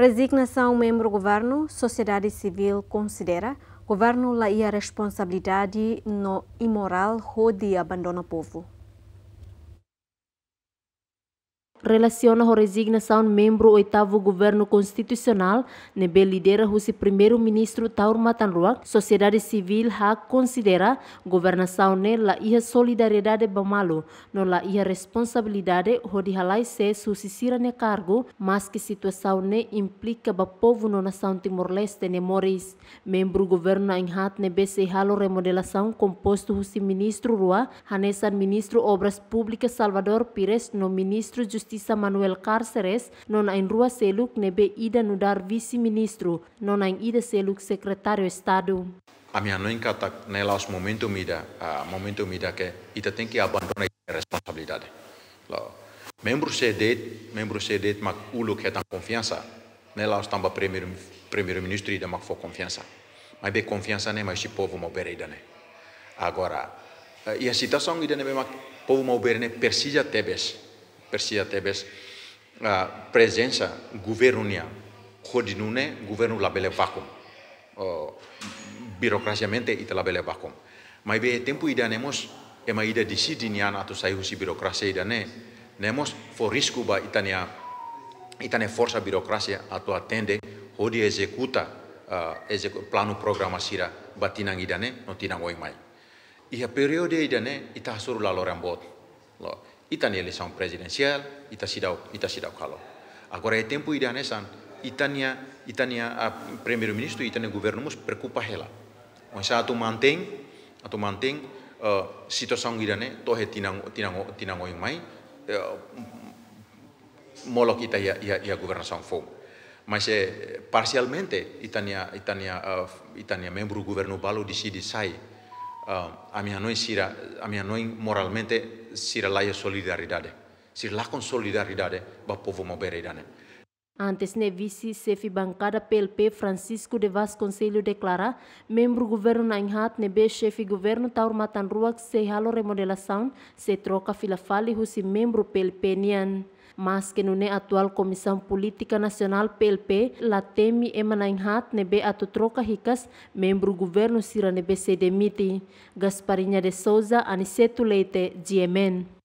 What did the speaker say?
Resignação membro do governo, sociedade civil considera governo a responsabilidade no imoral rodeia abandona povo relaciona a resignação membro oitavo governo constitucional, nebe lidera o primeiro-ministro Taur Matanruak, sociedade civil ha considera governação ne la ia solidariedade é bamalo, no la ia responsabilidade de halai se susisira ne cargo, mas que situação ne implica ba povo no nação Timor-Leste ne Moris. Membro governo em hat nebe se halo remodelação composto o ministro Rua, Hanesan ministro Obras Públicas Salvador Pires no ministro Justiça Justiça Manuel Cárceres, non em rua seluc nebe ida no dar vice-ministro, non em ida seluc secretário Estado. A minha mãe cata nelas momento mira, a momento mira que ita tem que abandonar a responsabilidade. Lo. Membro sedet, membro sedet mak ulo que tem confiança. Nelas tamba primeiro primeiro ministro ida mak for confiança. Mas be confiança né, mas se povo mover ida né. Agora, eh, e a situação ida né mak povo mo berene persija tebes. Persia Tebes la presenza governunia Hodinune guvernul la bele vacuum. Uh, birokrasiamente ite la bele vacuum. Mai be tempo ida nemos e mai ida disi dinian atau sayusi birokrasi ida ne nemos for risco ba itania itane forsa birokrasia atau atende hodi executa uh, execu planu programa sira batina ida ne no tinang mai. Ia e periode ida ne ita suru la lorembot. Lo, ita na eleição presidencial, ita sidau, ita sidau kalau. Agora é tempo ideanesan, né, itania, itania a primeiro-ministro, o governo mus preocupa a Mas mantém, a tu mantém a situação idane tohe tinang tinang tinang oi mai Molo molok ita ia ia, ia governação fom. Mas é parcialmente itania itania uh, itania membro governo balo decide sai eh, a minha noi sira a minha noi moralmente si la solidaridad, Si la con solidaridad, va mover mover Irán. Antes né, vice-chefe bancada PLP Francisco de Vasconcelos declara, membro governo na Inhat nebe chefe governo taur ruak se halo remodelação, se troca fila husi membro PLP nian. Mas que nune atual Comissão Política Nacional PLP, la temi ne nebe atu troca hikas membro governo sira be se demiti. Gasparinha de Souza, Aniceto Leite, GMN.